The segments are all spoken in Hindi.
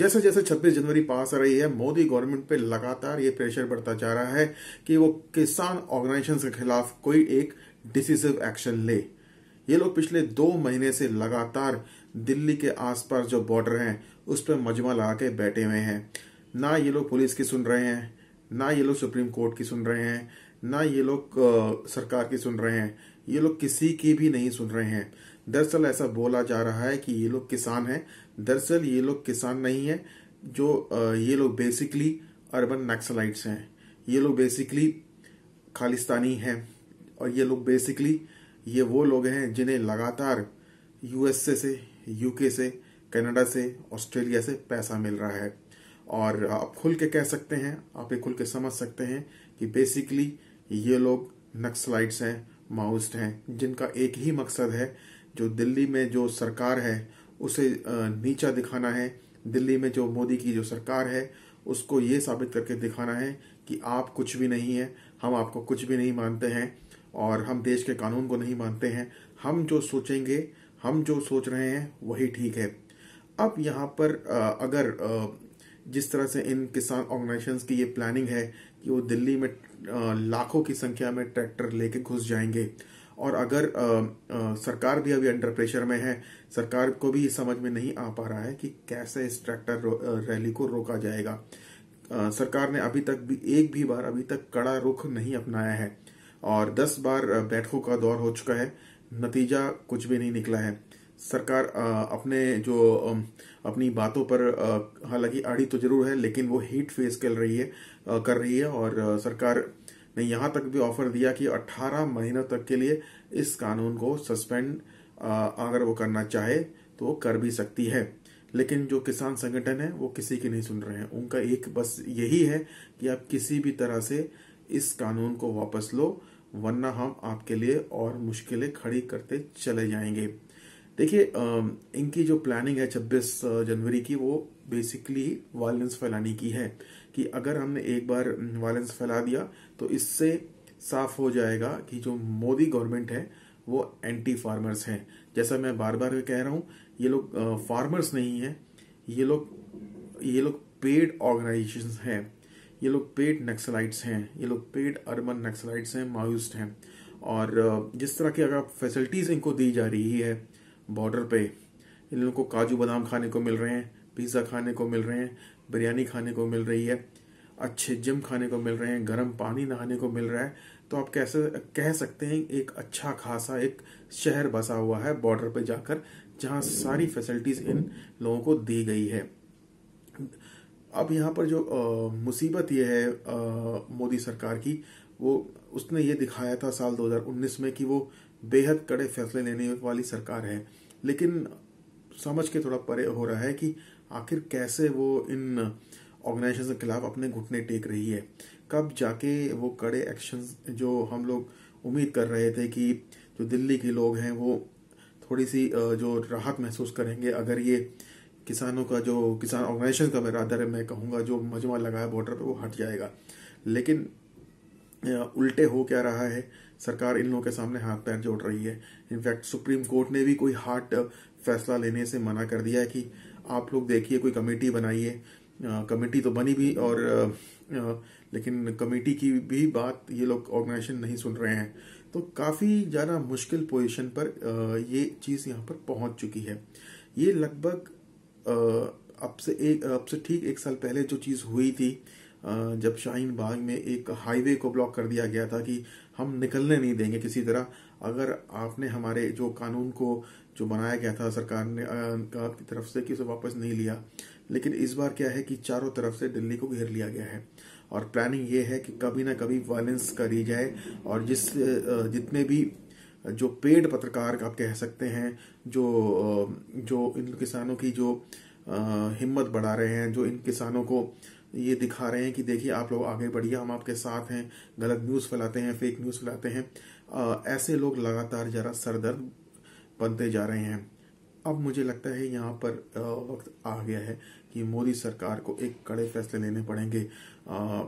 जैसे जैसे 26 जनवरी पास आ रही है मोदी गवर्नमेंट पे लगातार ये प्रेशर बढ़ता जा रहा है कि वो किसान ऑर्गेनाइजेशन के खिलाफ कोई एक डिसिसिव एक्शन ले ये लोग पिछले दो महीने से लगातार दिल्ली के आसपास जो बॉर्डर हैं उस पर मजमा लगा के बैठे हुए हैं ना ये लोग पुलिस की सुन रहे हैं ना ये लोग सुप्रीम कोर्ट की सुन रहे हैं ना ये लोग सरकार की सुन रहे हैं ये लोग किसी की भी नहीं सुन रहे हैं दरअसल ऐसा बोला जा रहा है कि ये लोग किसान हैं दरअसल ये लोग किसान नहीं है जो ये लोग बेसिकली अर्बन नक्सलाइट्स हैं ये लोग बेसिकली खालिस्तानी हैं और ये लोग बेसिकली ये वो लोग हैं जिन्हें लगातार यूएसए से यूके से कनाडा से ऑस्ट्रेलिया से पैसा मिल रहा है और आप खुल के कह सकते हैं आप ये खुल के समझ सकते हैं कि बेसिकली ये लोग नक्सलाइट्स हैं माउस्ट हैं जिनका एक ही मकसद है जो दिल्ली में जो सरकार है उसे नीचा दिखाना है दिल्ली में जो मोदी की जो सरकार है उसको ये साबित करके दिखाना है कि आप कुछ भी नहीं है हम आपको कुछ भी नहीं मानते हैं और हम देश के कानून को नहीं मानते हैं हम जो सोचेंगे हम जो सोच रहे हैं वही ठीक है अब यहाँ पर अगर जिस तरह से इन किसान ऑर्गेनाइजेशन की ये प्लानिंग है कि वो दिल्ली में लाखों की संख्या में ट्रैक्टर लेके घुस जाएंगे और अगर आ, आ, सरकार भी अभी अंडर प्रेशर में है सरकार को भी समझ में नहीं आ पा रहा है कि कैसे इस ट्रैक्टर रैली को रोका जाएगा आ, सरकार ने अभी तक भी एक भी बार अभी तक कड़ा रुख नहीं अपनाया है और 10 बार बैठकों का दौर हो चुका है नतीजा कुछ भी नहीं निकला है सरकार अपने जो अपनी बातों पर हालांकि आड़ी तो जरूर है लेकिन वो हीट फेस कर रही है कर रही है और सरकार ने यहाँ तक भी ऑफर दिया कि 18 महीनों तक के लिए इस कानून को सस्पेंड अगर वो करना चाहे तो वो कर भी सकती है लेकिन जो किसान संगठन है वो किसी की नहीं सुन रहे हैं उनका एक बस यही है कि आप किसी भी तरह से इस कानून को वापस लो वरना हम आपके लिए और मुश्किलें खड़ी करते चले जाएंगे देखिए इनकी जो प्लानिंग है 26 जनवरी की वो बेसिकली वायलेंस फैलाने की है कि अगर हमने एक बार वायलेंस फैला दिया तो इससे साफ हो जाएगा कि जो मोदी गवर्नमेंट है वो एंटी फार्मर्स हैं जैसा मैं बार बार कह रहा हूँ ये लोग फार्मर्स नहीं है ये लोग ये लोग पेड ऑर्गेनाइजेशन हैं ये लोग पेड नक्सलाइट्स हैं ये लोग पेड अर्बन नक्सलाइट्स हैं मायूस्ड हैं और जिस तरह की अगर फैसिलिटीज इनको दी जा रही है बॉर्डर पे इन लोगों को काजू बादाम खाने को मिल रहे हैं पिज़्ज़ा खाने को मिल रहे हैं बिरयानी खाने को मिल रही है अच्छे जिम खाने को मिल रहे हैं गर्म पानी नहाने को मिल रहा है तो आप कैसे कह सकते हैं एक अच्छा खासा एक शहर बसा हुआ है बॉर्डर पे जाकर जहाँ सारी फैसिलिटीज़ इन लोगों को दी गई है अब यहाँ पर जो आ, मुसीबत ये है मोदी सरकार की वो उसने ये दिखाया था साल 2019 में कि वो बेहद कड़े फैसले लेने वाली सरकार है लेकिन समझ के थोड़ा परे हो रहा है कि आखिर कैसे वो इन ऑर्गेनाइजेशन के खिलाफ अपने घुटने टेक रही है कब जाके वो कड़े एक्शन जो हम लोग उम्मीद कर रहे थे कि जो दिल्ली के लोग हैं वो थोड़ी सी जो राहत महसूस करेंगे अगर ये किसानों का जो किसान ऑर्गेनाइजेशन का मैं रादर मैं कहूँगा जो मजमा लगा है बॉर्डर पर वो हट जाएगा लेकिन उल्टे हो क्या रहा है सरकार इन लोगों के सामने हाथ पैर जोड़ रही है इनफैक्ट सुप्रीम कोर्ट ने भी कोई हार्ड फैसला लेने से मना कर दिया है कि आप लोग देखिए कोई कमेटी बनाइए कमेटी तो बनी भी और आ, लेकिन कमेटी की भी बात ये लोग ऑर्गेनाइजेशन नहीं सुन रहे हैं तो काफ़ी ज़्यादा मुश्किल पोजीशन पर आ, ये चीज़ यहाँ पर पहुँच चुकी है ये लगभग अब से एक अब से ठीक एक साल पहले जो चीज़ हुई थी जब शाहीन बाग में एक हाईवे को ब्लॉक कर दिया गया था कि हम निकलने नहीं देंगे किसी तरह अगर आपने हमारे जो कानून को जो बनाया गया था सरकार ने आपकी तरफ से कि उसे वापस नहीं लिया लेकिन इस बार क्या है कि चारों तरफ से दिल्ली को घेर लिया गया है और प्लानिंग ये है कि कभी ना कभी वायलेंस करी जाए और जिस जितने भी जो पेड पत्रकार आप कह सकते हैं जो जो इन किसानों की जो हिम्मत बढ़ा रहे हैं जो इन किसानों को ये दिखा रहे हैं कि देखिए आप लोग आगे बढ़िए हम आपके साथ हैं गलत न्यूज़ फैलाते हैं फेक न्यूज़ फैलाते हैं आ, ऐसे लोग लगातार जरा सरदर्द बनते जा रहे हैं अब मुझे लगता है यहाँ पर वक्त आ गया है कि मोदी सरकार को एक कड़े फैसले लेने पड़ेंगे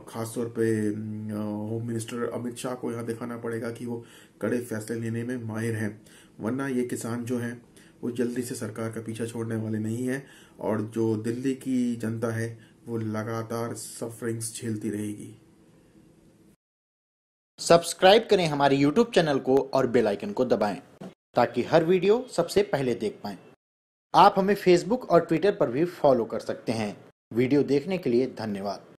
खासतौर पे होम मिनिस्टर अमित शाह को यहाँ दिखाना पड़ेगा कि वो कड़े फैसले लेने में माहिर हैं वरना ये किसान जो हैं वो जल्दी से सरकार का पीछा छोड़ने वाले नहीं हैं और जो दिल्ली की जनता है वो लगातार सफरिंग्स झेलती रहेगी सब्सक्राइब करें हमारे यूट्यूब चैनल को और बेल आइकन को दबाएं ताकि हर वीडियो सबसे पहले देख पाएं। आप हमें फेसबुक और ट्विटर पर भी फॉलो कर सकते हैं वीडियो देखने के लिए धन्यवाद